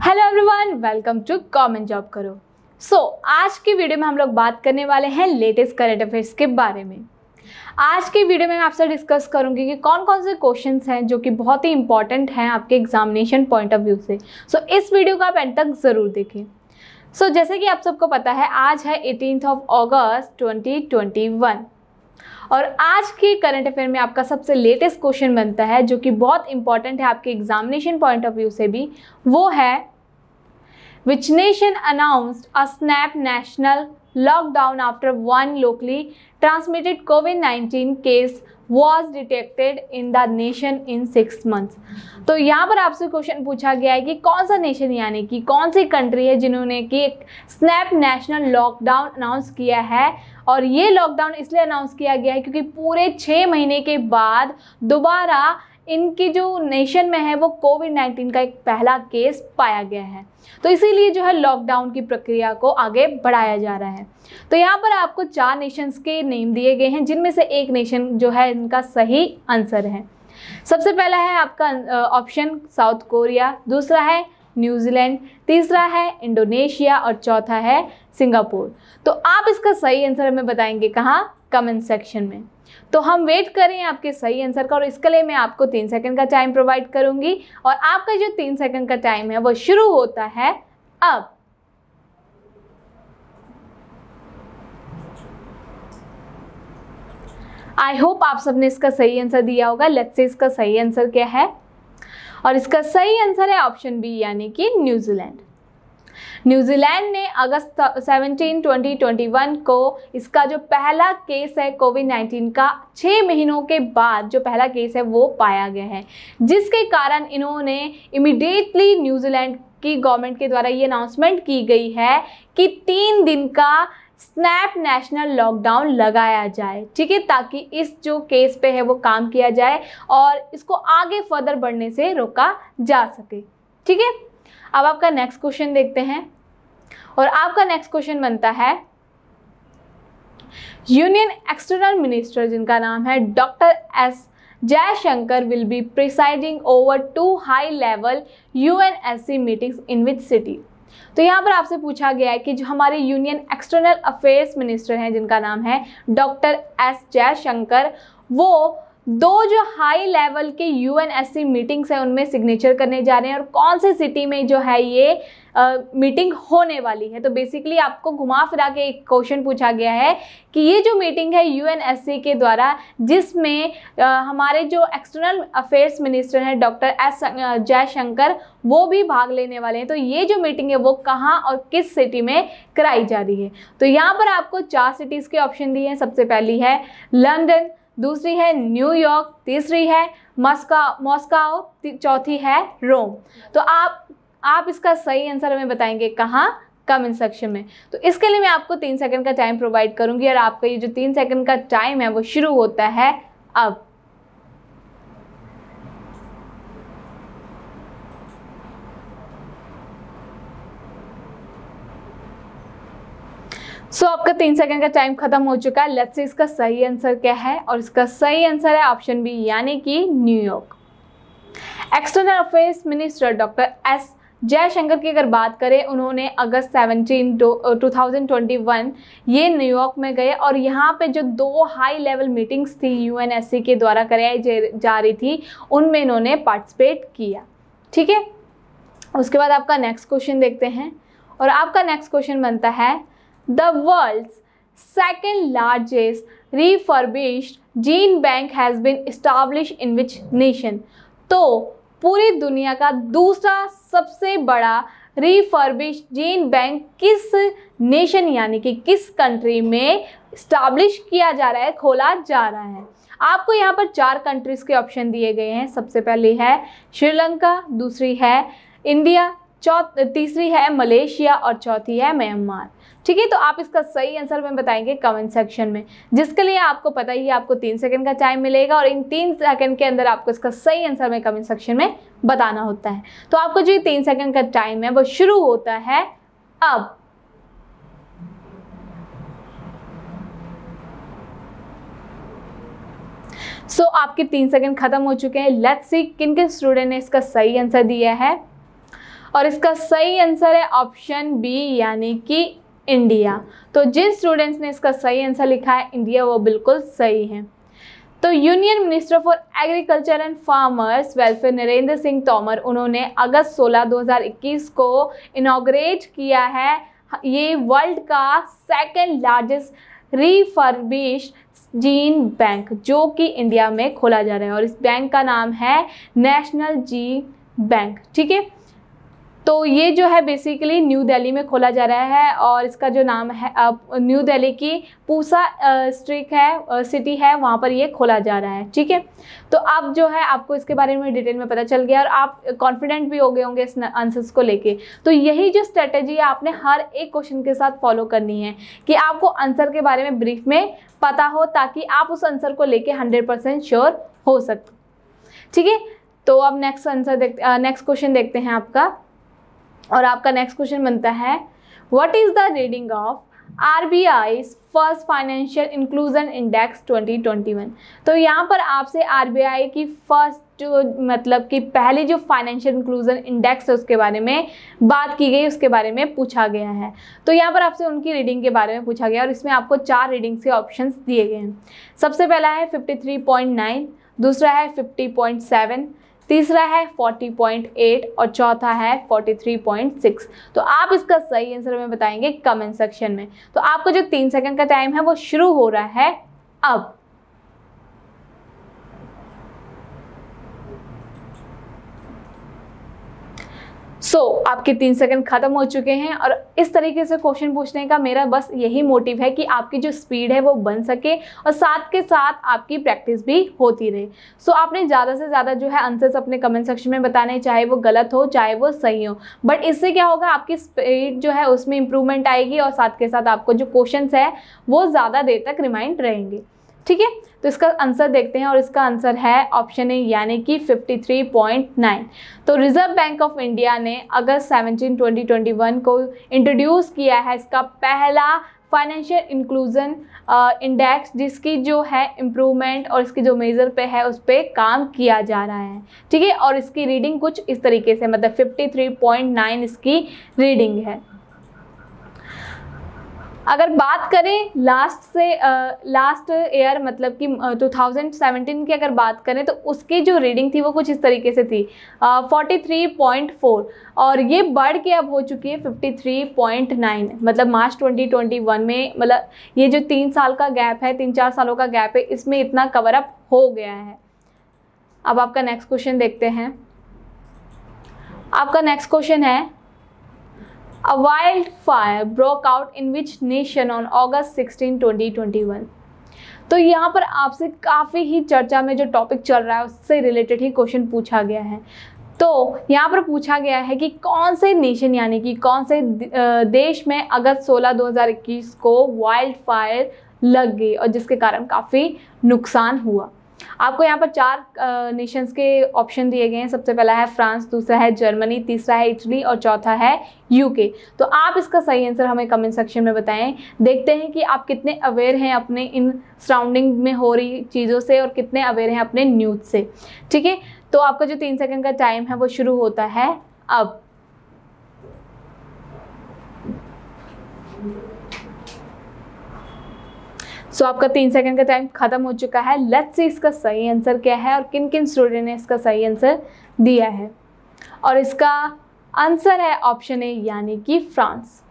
Hello everyone welcome to common job करो so so, आज की वीडियो में हम लोग बात करने वाले हैं लेटेस्ट करंट अफेयर्स के बारे में आज की वीडियो में मैं आपसे डिस्कस करूंगी कि कौन कौन से क्वेश्चंस हैं जो कि बहुत ही इंपॉर्टेंट हैं आपके एग्जामिनेशन पॉइंट ऑफ व्यू से सो so, इस वीडियो को आप एंड तक ज़रूर देखें सो so, जैसे कि आप सबको पता है आज है एटीनथ ऑफ ऑगस्ट ट्वेंटी और आज के करंट अफेयर में आपका सबसे लेटेस्ट क्वेश्चन बनता है जो कि बहुत इंपॉर्टेंट है आपके एग्जामिनेशन पॉइंट ऑफ व्यू से भी वो है which nation announced a snap national lockdown after one locally transmitted COVID-19 case was detected in the nation in six months तो यहाँ पर आपसे क्वेश्चन पूछा गया है कि कौन सा नेशन यानी कि कौन सी कंट्री है जिन्होंने कि एक स्नैप नेशनल लॉकडाउन अनाउंस किया है और ये लॉकडाउन इसलिए अनाउंस किया गया है क्योंकि पूरे छः महीने के बाद दोबारा इनकी जो नेशन में है वो कोविड नाइन्टीन का एक पहला केस पाया गया है तो इसीलिए जो है लॉकडाउन की प्रक्रिया को आगे बढ़ाया जा रहा है तो यहाँ पर आपको चार नेशंस के नेम दिए गए हैं जिनमें से एक नेशन जो है इनका सही आंसर है सबसे पहला है आपका ऑप्शन साउथ कोरिया दूसरा है न्यूजीलैंड तीसरा है इंडोनेशिया और चौथा है सिंगापुर तो आप इसका सही आंसर हमें बताएंगे कहाँ कमेंट सेक्शन में तो हम वेट करें आपके सही आंसर का और इसके लिए मैं आपको तीन सेकंड का टाइम प्रोवाइड करूंगी और आपका जो तीन सेकंड का टाइम है वो शुरू होता है अब आई होप आप सबने इसका सही आंसर दिया होगा लेट्स से इसका सही आंसर क्या है और इसका सही आंसर है ऑप्शन बी यानी कि न्यूजीलैंड न्यूजीलैंड ने अगस्त 17, 2021 को इसका जो पहला केस है कोविड 19 का छः महीनों के बाद जो पहला केस है वो पाया गया है जिसके कारण इन्होंने इमिडिएटली न्यूजीलैंड की गवर्नमेंट के द्वारा ये अनाउंसमेंट की गई है कि तीन दिन का स्नैप नेशनल लॉकडाउन लगाया जाए ठीक है ताकि इस जो केस पे है वो काम किया जाए और इसको आगे फर्दर बढ़ने से रोका जा सके ठीक है अब आपका नेक्स्ट क्वेश्चन देखते हैं और आपका नेक्स्ट क्वेश्चन बनता है यूनियन एक्सटर्नल मिनिस्टर जिनका नाम है doctor S Jaishankar will be presiding over two high level UNSC meetings in which city तो यहाँ पर आपसे पूछा गया है कि जो हमारे यूनियन एक्सटर्नल अफेयर्स मिनिस्टर हैं जिनका नाम है डॉक्टर एस जयशंकर वो दो जो हाई लेवल के यूएनएससी मीटिंग्स हैं उनमें सिग्नेचर करने जा रहे हैं और कौन से सिटी में जो है ये मीटिंग होने वाली है तो बेसिकली आपको घुमा फिरा के एक क्वेश्चन पूछा गया है कि ये जो मीटिंग है यू के द्वारा जिसमें हमारे जो एक्सटर्नल अफेयर्स मिनिस्टर हैं डॉक्टर एस जयशंकर वो भी भाग लेने वाले हैं तो ये जो मीटिंग है वो कहाँ और किस सिटी में कराई जा रही है तो यहाँ पर आपको चार सिटीज़ के ऑप्शन दिए हैं सबसे पहली है लंदन दूसरी है न्यूयॉर्क तीसरी है मस्का मॉस्काओ चौथी है रोम तो आप आप इसका सही आंसर हमें बताएंगे कहाँ कमेंट सेक्शन में तो इसके लिए मैं आपको तीन सेकंड का टाइम प्रोवाइड करूंगी और आपका ये जो तीन सेकंड का टाइम है वो शुरू होता है अब सो so, आपका तीन सेकंड का टाइम खत्म हो चुका है लेट्स से इसका सही आंसर क्या है और इसका सही आंसर है ऑप्शन बी यानी कि New York external affairs minister doctor S Jaishankar की अगर बात करें उन्होंने अगस्त 17 थाउजेंड ये न्यूयॉर्क में गए और यहाँ पे जो दो हाई लेवल मीटिंग्स थी यूएनएससी के द्वारा कराई जा रही थी उनमें इन्होंने पार्टिसिपेट किया ठीक है उसके बाद आपका नेक्स्ट क्वेश्चन देखते हैं और आपका नेक्स्ट क्वेश्चन बनता है the world's second largest refurbished gene bank has been establish in which nation तो पूरी दुनिया का दूसरा सबसे बड़ा रिफर्बिश जीन बैंक किस नेशन यानी कि किस कंट्री में स्टाब्लिश किया जा रहा है खोला जा रहा है आपको यहाँ पर चार कंट्रीज़ के ऑप्शन दिए गए हैं सबसे पहले है श्रीलंका दूसरी है इंडिया चौथ तीसरी है मलेशिया और चौथी है म्यांमार ठीक है तो आप इसका सही आंसर में बताएंगे कमेंट सेक्शन में जिसके लिए आपको पता ही है आपको तीन सेकंड का टाइम मिलेगा और इन तीन सेकंड के अंदर आपको इसका सही आंसर में कमेंट सेक्शन में बताना होता है तो आपको जो तीन सेकंड का टाइम है वो शुरू होता है अब सो so, आपके तीन सेकंड खत्म हो चुके हैं लेट्स सी किन किन स्टूडेंट ने इसका सही आंसर दिया है और इसका सही आंसर है ऑप्शन बी यानी कि इंडिया तो जिन स्टूडेंट्स ने इसका सही आंसर लिखा है इंडिया वो बिल्कुल सही है तो union minister for agriculture and farmers welfare Narendra Singh Tomar उन्होंने अगस्त 16 2021 को इनाग्रेट किया है ये वर्ल्ड का second largest refurbish gene bank जो कि इंडिया में खोला जा रहा है और इस बैंक का नाम है नेशनल जीन बैंक ठीक है तो ये जो है बेसिकली न्यू दिल्ली में खोला जा रहा है और इसका जो नाम है न्यू दिल्ली की पूसा स्ट्रीट है सिटी है वहाँ पर ये खोला जा रहा है ठीक है तो अब जो है आपको इसके बारे में डिटेल में पता चल गया और आप कॉन्फिडेंट भी हो गए होंगे इस आंसर्स को लेके तो यही जो स्ट्रेटेजी है आपने हर एक क्वेश्चन के साथ फॉलो करनी है कि आपको आंसर के बारे में ब्रीफ में पता हो ताकि आप उस आंसर को लेके हंड्रेड परसेंट श्योर हो सक ठीक है तो अब नेक्स्ट आंसर देखते नेक्स्ट क्वेश्चन देखते हैं आपका और आपका नेक्स्ट क्वेश्चन बनता है what is the reading of R B I first financial inclusion index 2021 तो यहाँ पर आपसे आर बी आई की फर्स्ट जो मतलब कि पहली जो फाइनेंशियल इंक्लूजन इंडेक्स है उसके बारे में बात की गई उसके बारे में पूछा गया है तो यहाँ पर आपसे उनकी रीडिंग के बारे में पूछा गया और इसमें आपको चार रीडिंग्स के ऑप्शंस दिए गए हैं सबसे पहला है 53.9 दूसरा है 50.7 तीसरा है 40.8 और चौथा है 43.6 तो आप इसका सही आंसर हमें बताएंगे कमेंट सेक्शन में तो आपको जो तीन सेकंड का टाइम है वो शुरू हो रहा है अब सो so, आपके तीन सेकंड खत्म हो चुके हैं और इस तरीके से क्वेश्चन पूछने का मेरा बस यही मोटिव है कि आपकी जो स्पीड है वो बन सके और साथ के साथ आपकी प्रैक्टिस भी होती रहे सो so, आपने ज़्यादा से ज़्यादा जो है आंसर्स अपने कमेंट सेक्शन में बताने चाहे वो गलत हो चाहे वो सही हो बट इससे क्या होगा आपकी स्पीड जो है उसमें इंप्रूवमेंट आएगी और साथ के साथ आपको जो क्वेश्चन है वो ज़्यादा देर तक रिमाइंड रहेंगे ठीक है तो इसका आंसर देखते हैं और इसका आंसर है ऑप्शन ए यानी कि 53.9 तो रिजर्व बैंक ऑफ इंडिया ने अगस्त 17 2021 को इंट्रोड्यूस किया है इसका पहला फाइनेंशियल इंक्लूजन इंडेक्स जिसकी जो है इम्प्रूवमेंट और इसकी जो मेज़र पे है उस पर काम किया जा रहा है ठीक है और इसकी रीडिंग कुछ इस तरीके से मतलब 53.9 इसकी रीडिंग है अगर बात करें लास्ट से लास्ट ईयर मतलब कि 2017 की अगर बात करें तो उसकी जो रीडिंग थी वो कुछ इस तरीके से थी फोर्टी थ्री पॉइंट फोर और ये बढ़ के अब हो चुकी है फिफ्टी थ्री पॉइंट नाइन मतलब मार्च ट्वेंटी ट्वेंटी वन में मतलब ये जो तीन साल का गैप है तीन चार सालों का गैप है इसमें इतना कवर अप हो गया है अब आपका नेक्स्ट क्वेश्चन देखते हैं आपका नेक्स्ट क्वेश्चन है A wildfire broke out in which nation on August 16, 2021. तो यहाँ पर आपसे काफ़ी ही चर्चा में जो टॉपिक चल रहा है उससे रिलेटेड ही क्वेश्चन पूछा गया है तो यहाँ पर पूछा गया है कि कौन से नेशन यानी कि कौन से देश में अगस्त 16 2021 को वाइल्ड फायर लग गई और जिसके कारण काफ़ी नुकसान हुआ आपको यहाँ पर चार नेशंस के ऑप्शन दिए गए हैं सबसे पहला है फ्रांस दूसरा है जर्मनी तीसरा है इटली और चौथा है यूके तो आप इसका सही आंसर हमें कमेंट सेक्शन में बताएं देखते हैं कि आप कितने अवेयर हैं अपने इन सराउंडिंग में हो रही चीज़ों से और कितने अवेयर हैं अपने न्यूज से ठीक है तो आपका जो तीन सेकेंड का टाइम है वो शुरू होता है अब सो आपका तीन सेकंड का टाइम खत्म हो चुका है लेट्स से इसका सही आंसर क्या है और किन किन स्टूडेंट ने इसका सही आंसर दिया है और इसका आंसर है ऑप्शन ए यानी कि France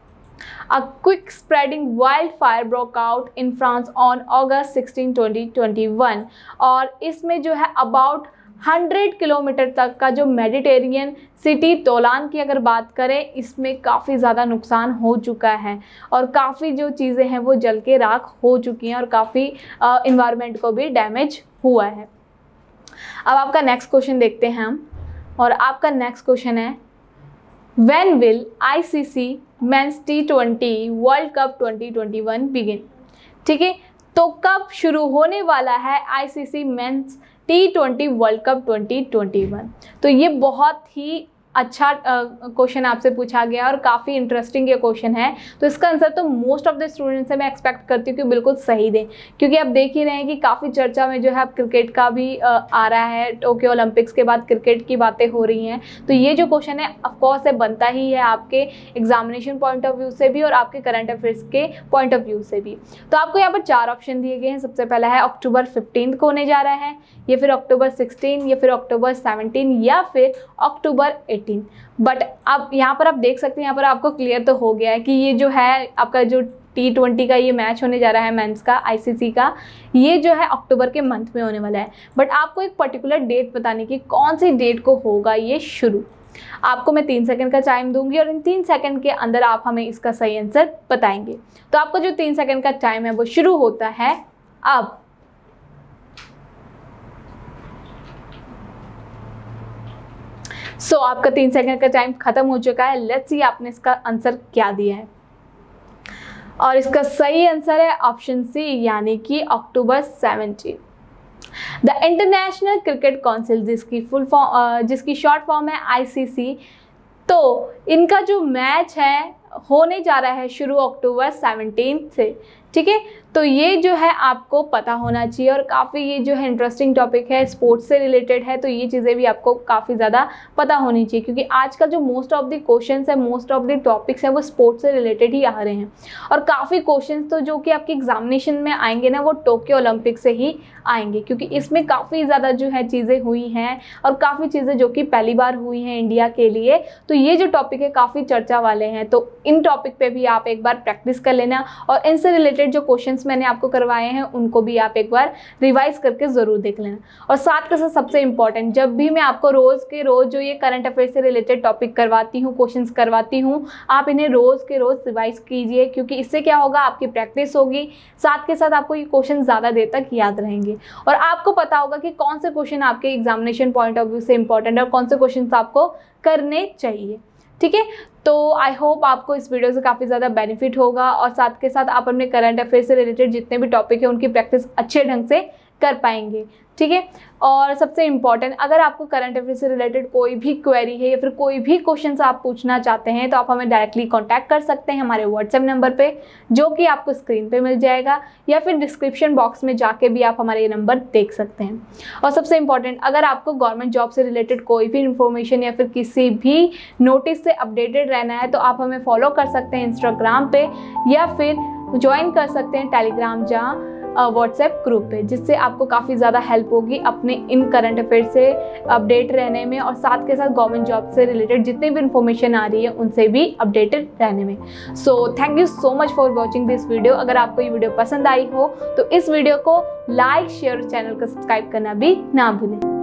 uh A quick spreading wildfire in France on August sixteen twenty 16, 2021 और इसमें जो है अबाउट 100 किलोमीटर तक का जो मेडिटेरियन सिटी तोलान की अगर बात करें इसमें काफ़ी ज़्यादा नुकसान हो चुका है और काफ़ी जो चीज़ें हैं वो जल के राख हो चुकी हैं और काफ़ी इन्वायरमेंट को भी डैमेज हुआ है अब आपका नेक्स्ट क्वेश्चन देखते हैं हम और आपका नेक्स्ट क्वेश्चन है when will ICC men's T20 World Cup 2021 begin ठीक है तो कब शुरू होने वाला है C men's T twenty world cup 2021 तो ये बहुत ही अच्छा क्वेश्चन आपसे पूछा गया और काफ़ी इंटरेस्टिंग ये क्वेश्चन है तो इसका आंसर तो मोस्ट ऑफ द स्टूडेंट से मैं एक्सपेक्ट करती हूँ कि बिल्कुल सही दें क्योंकि आप देख ही रहे हैं कि काफ़ी चर्चा में जो है अब क्रिकेट का भी आ रहा है टोक्यो ओलंपिक्स के बाद क्रिकेट की बातें हो रही हैं तो ये जो क्वेश्चन है ऑफकोर्स है बनता ही है आपके एग्जामिनेशन पॉइंट ऑफ व्यू से भी और आपके करंट अफेयर्स के पॉइंट ऑफ व्यू से भी तो आपको यहाँ पर चार ऑप्शन दिए गए हैं सबसे पहला है अक्टूबर फिफ्टीन को होने जा रहा है या फिर अक्टूबर सिक्सटीन या फिर अक्टूबर सेवनटीन या फिर अक्टूबर एटीन एटीन बट अब यहाँ पर आप देख सकते हैं यहाँ पर आपको क्लियर तो हो गया है कि ये जो है आपका जो टी ट्वेंटी का ये मैच होने जा रहा है मेंस का आईसीसी का ये जो है अक्टूबर के मंथ में होने वाला है बट आपको एक पर्टिकुलर डेट बताने की कौन सी डेट को होगा ये शुरू आपको मैं तीन सेकंड का टाइम दूंगी और इन तीन सेकंड के अंदर आप हमें इसका सही आंसर बताएंगे तो आपको जो तीन सेकंड का टाइम है वो शुरू होता है अब सो so, आपका तीन सेकंड का टाइम खत्म हो चुका है लेट्स सी आपने इसका आंसर क्या दिया है और इसका सही आंसर है ऑप्शन सी यानी कि October seventeen the International Cricket Council जिसकी फुल फॉर्म जिसकी शॉर्ट फॉर्म है आईसीसी तो इनका जो मैच है होने जा रहा है शुरू अक्टूबर सेवनटीन से ठीक है तो ये जो है आपको पता होना चाहिए और काफ़ी ये जो है इंटरेस्टिंग टॉपिक है स्पोर्ट्स से रिलेटेड है तो ये चीज़ें भी आपको काफ़ी ज़्यादा पता होनी चाहिए क्योंकि आजकल जो मोस्ट ऑफ द क्वेश्चन है मोस्ट ऑफ द टॉपिक्स हैं वो स्पोर्ट्स से रिलेटेड ही आ रहे हैं और काफ़ी क्वेश्चन तो जो कि आपके एग्जामिनेशन में आएंगे ना वो टोक्यो ओलंपिक से ही आएंगे क्योंकि इसमें काफ़ी ज़्यादा जो है चीज़ें हुई हैं और काफ़ी चीज़ें जो कि पहली बार हुई हैं इंडिया के लिए तो ये जो टॉपिक है काफ़ी चर्चा वाले हैं तो इन टॉपिक पर भी आप एक बार प्रैक्टिस कर लेना और इनसे रिलेटेड रिलेटेड जो क्वेश्चंस मैंने आपको करवाए हैं उनको भी आप एक बार रिवाइज करके ज़रूर देख लेना और साथ के साथ सबसे इम्पॉर्टेंट जब भी मैं आपको रोज़ के रोज़ जो ये करंट अफेयर से रिलेटेड टॉपिक करवाती हूँ क्वेश्चन करवाती हूँ आप इन्हें रोज़ के रोज़ रिवाइज कीजिए क्योंकि इससे क्या होगा आपकी प्रैक्टिस होगी साथ के साथ आपको ये क्वेश्चन ज़्यादा देर तक याद रहेंगे और आपको पता होगा कि कौन से क्वेश्चन आपके एग्जामिनेशन पॉइंट ऑफ व्यू से इंपॉर्टेंट है और कौन से क्वेश्चन आपको करने चाहिए ठीक है तो आई होप आपको इस वीडियो से काफ़ी ज़्यादा बेनिफिट होगा और साथ के साथ आप अपने करंट अफेयर से रिलेटेड जितने भी टॉपिक हैं उनकी प्रैक्टिस अच्छे ढंग से कर पाएंगे ठीक है और सबसे इम्पॉर्टेंट अगर आपको करंट अफेयर से रिलेटेड कोई भी क्वेरी है या फिर कोई भी क्वेश्चन आप पूछना चाहते हैं तो आप हमें डायरेक्टली कॉन्टैक्ट कर सकते हैं हमारे व्हाट्सएप नंबर पे जो कि आपको स्क्रीन पे मिल जाएगा या फिर डिस्क्रिप्शन बॉक्स में जाके भी आप हमारे ये नंबर देख सकते हैं और सबसे इम्पॉर्टेंट अगर आपको गवर्नमेंट जॉब से रिलेटेड कोई भी इन्फॉर्मेशन या फिर किसी भी नोटिस से अपडेटेड रहना है तो आप हमें फॉलो कर सकते हैं इंस्टाग्राम पर या फिर ज्वाइन कर सकते हैं टेलीग्राम जहाँ व्हाट्सएप ग्रुप पे जिससे आपको काफ़ी ज़्यादा हेल्प होगी अपने इन करंट अफेयर से अपडेट रहने में और साथ के साथ गवर्नमेंट जॉब से रिलेटेड जितनी भी इन्फॉर्मेशन आ रही है उनसे भी अपडेटेड रहने में so thank you so much for watching this video अगर आपको ये वीडियो पसंद आई हो तो इस वीडियो को लाइक शेयर और चैनल को सब्सक्राइब करना भी ना भूलें